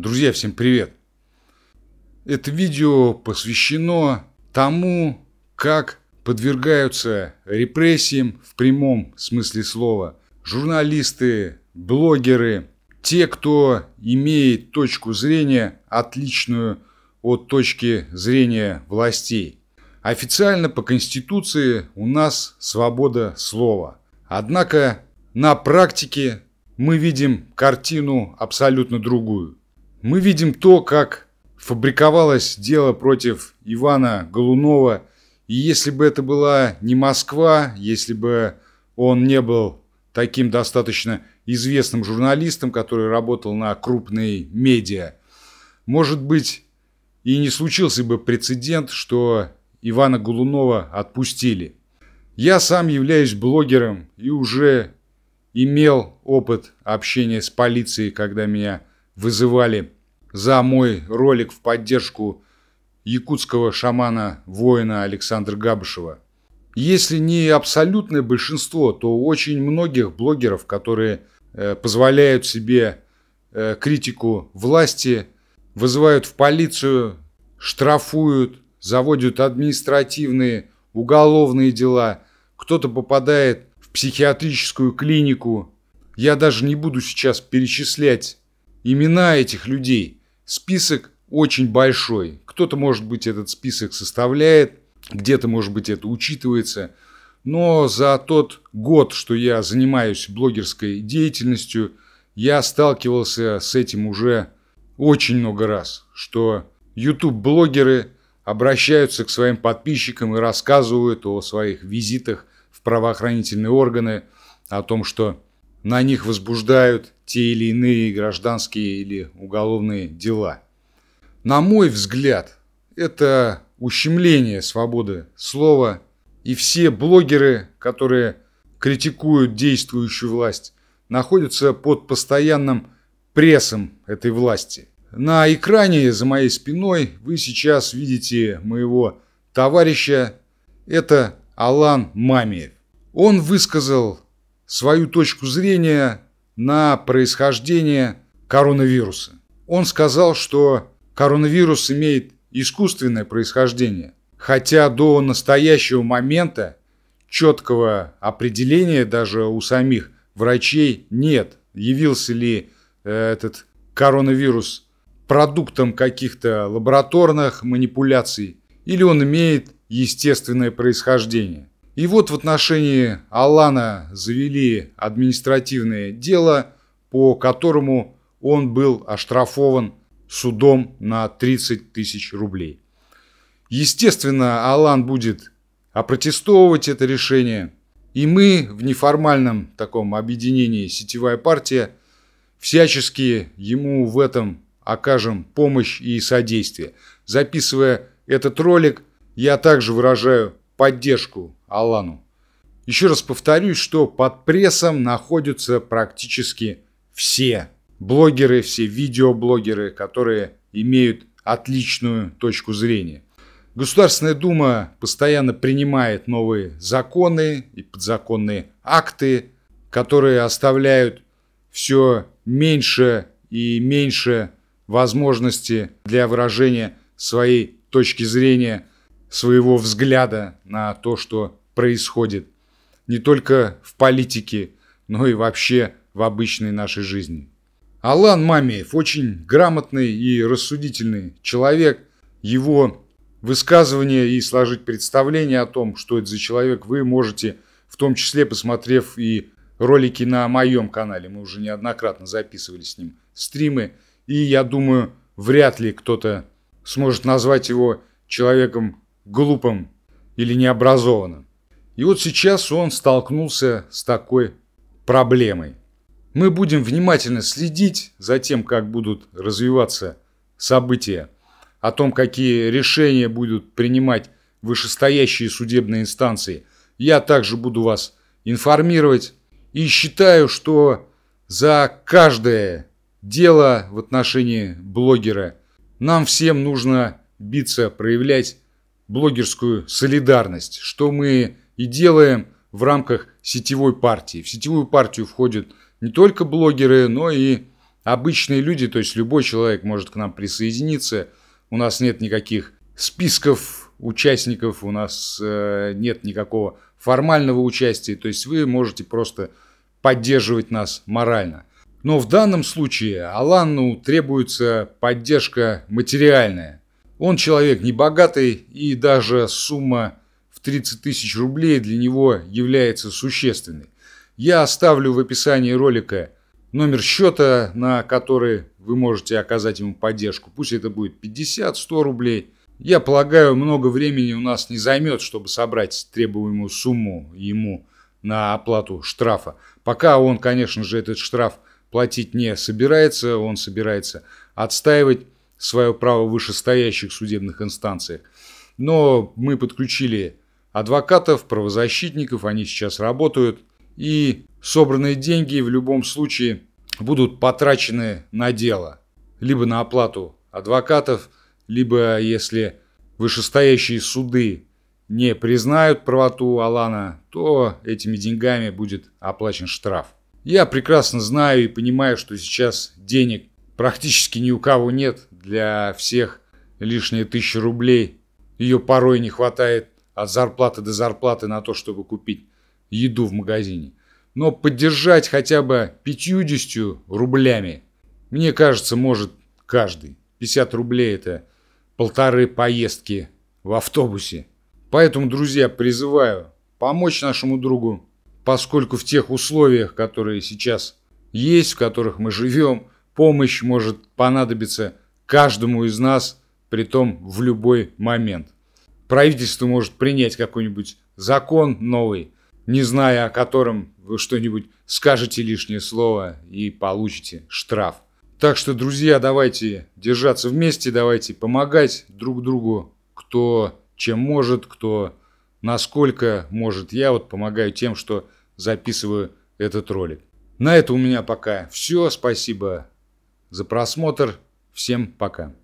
Друзья, всем привет! Это видео посвящено тому, как подвергаются репрессиям в прямом смысле слова журналисты, блогеры, те, кто имеет точку зрения, отличную от точки зрения властей. Официально по Конституции у нас свобода слова. Однако на практике мы видим картину абсолютно другую мы видим то, как фабриковалось дело против Ивана Голунова. И если бы это была не Москва, если бы он не был таким достаточно известным журналистом, который работал на крупные медиа, может быть, и не случился бы прецедент, что Ивана Голунова отпустили. Я сам являюсь блогером и уже имел опыт общения с полицией, когда меня вызывали за мой ролик в поддержку якутского шамана-воина Александра Габышева. Если не абсолютное большинство, то очень многих блогеров, которые э, позволяют себе э, критику власти, вызывают в полицию, штрафуют, заводят административные, уголовные дела. Кто-то попадает в психиатрическую клинику. Я даже не буду сейчас перечислять имена этих людей – Список очень большой. Кто-то, может быть, этот список составляет, где-то, может быть, это учитывается. Но за тот год, что я занимаюсь блогерской деятельностью, я сталкивался с этим уже очень много раз, что YouTube-блогеры обращаются к своим подписчикам и рассказывают о своих визитах в правоохранительные органы, о том, что на них возбуждают те или иные гражданские или уголовные дела. На мой взгляд, это ущемление свободы слова, и все блогеры, которые критикуют действующую власть, находятся под постоянным прессом этой власти. На экране за моей спиной вы сейчас видите моего товарища, это Алан Мамиев. Он высказал свою точку зрения на происхождение коронавируса. Он сказал, что коронавирус имеет искусственное происхождение, хотя до настоящего момента четкого определения даже у самих врачей нет, явился ли э, этот коронавирус продуктом каких-то лабораторных манипуляций или он имеет естественное происхождение. И вот в отношении Алана завели административное дело, по которому он был оштрафован судом на 30 тысяч рублей. Естественно, Алан будет опротестовывать это решение. И мы в неформальном таком объединении «Сетевая партия» всячески ему в этом окажем помощь и содействие. Записывая этот ролик, я также выражаю поддержку Алану. Еще раз повторюсь, что под прессом находятся практически все блогеры, все видеоблогеры, которые имеют отличную точку зрения. Государственная Дума постоянно принимает новые законы и подзаконные акты, которые оставляют все меньше и меньше возможности для выражения своей точки зрения – своего взгляда на то, что происходит не только в политике, но и вообще в обычной нашей жизни. Алан Мамиев очень грамотный и рассудительный человек. Его высказывания и сложить представление о том, что это за человек, вы можете, в том числе посмотрев и ролики на моем канале. Мы уже неоднократно записывали с ним стримы. И я думаю, вряд ли кто-то сможет назвать его человеком глупым или необразованным. И вот сейчас он столкнулся с такой проблемой. Мы будем внимательно следить за тем, как будут развиваться события, о том, какие решения будут принимать вышестоящие судебные инстанции. Я также буду вас информировать и считаю, что за каждое дело в отношении блогера нам всем нужно биться, проявлять блогерскую солидарность, что мы и делаем в рамках сетевой партии. В сетевую партию входят не только блогеры, но и обычные люди, то есть любой человек может к нам присоединиться. У нас нет никаких списков участников, у нас э, нет никакого формального участия, то есть вы можете просто поддерживать нас морально. Но в данном случае Алану требуется поддержка материальная. Он человек небогатый, и даже сумма в 30 тысяч рублей для него является существенной. Я оставлю в описании ролика номер счета, на который вы можете оказать ему поддержку. Пусть это будет 50-100 рублей. Я полагаю, много времени у нас не займет, чтобы собрать требуемую сумму ему на оплату штрафа. Пока он, конечно же, этот штраф платить не собирается, он собирается отстаивать свое право в вышестоящих судебных инстанциях. Но мы подключили адвокатов, правозащитников, они сейчас работают. И собранные деньги в любом случае будут потрачены на дело. Либо на оплату адвокатов, либо если вышестоящие суды не признают правоту Алана, то этими деньгами будет оплачен штраф. Я прекрасно знаю и понимаю, что сейчас денег практически ни у кого нет, для всех лишние тысячи рублей. Ее порой не хватает от зарплаты до зарплаты на то, чтобы купить еду в магазине. Но поддержать хотя бы 50 рублями, мне кажется, может каждый. 50 рублей – это полторы поездки в автобусе. Поэтому, друзья, призываю помочь нашему другу, поскольку в тех условиях, которые сейчас есть, в которых мы живем, помощь может понадобиться каждому из нас, при том в любой момент. Правительство может принять какой-нибудь закон новый, не зная о котором вы что-нибудь скажете лишнее слово и получите штраф. Так что, друзья, давайте держаться вместе, давайте помогать друг другу, кто чем может, кто насколько может. Я вот помогаю тем, что записываю этот ролик. На это у меня пока все. Спасибо за просмотр. Всем пока.